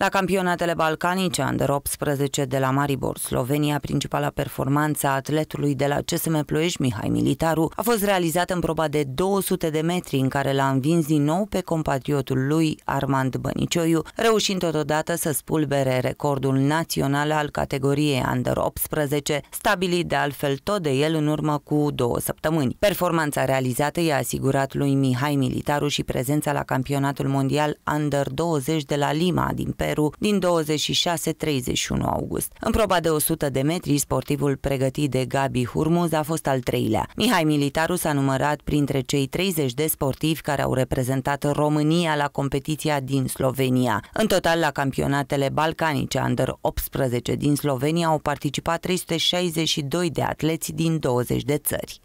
La campionatele balcanice Under 18 de la Maribor, Slovenia, principala performanță a atletului de la CSM Ploiești, Mihai Militaru, a fost realizată în proba de 200 de metri, în care l-a învins din nou pe compatriotul lui, Armand Bănicioiu, reușind totodată să spulbere recordul național al categoriei Under 18, stabilit de altfel tot de el în urmă cu două săptămâni. Performanța realizată i-a asigurat lui Mihai Militaru și prezența la campionatul mondial Under 20 de la Lima din Peru Severu din 26-31 august. În proba de 100 de metri, sportivul pregătit de Gabi Hurmuz a fost al treilea. Mihai Militaru s-a numărat printre cei 30 de sportivi care au reprezentat România la competiția din Slovenia. În total, la campionatele balcanice Under 18 din Slovenia au participat 362 de atleți din 20 de țări.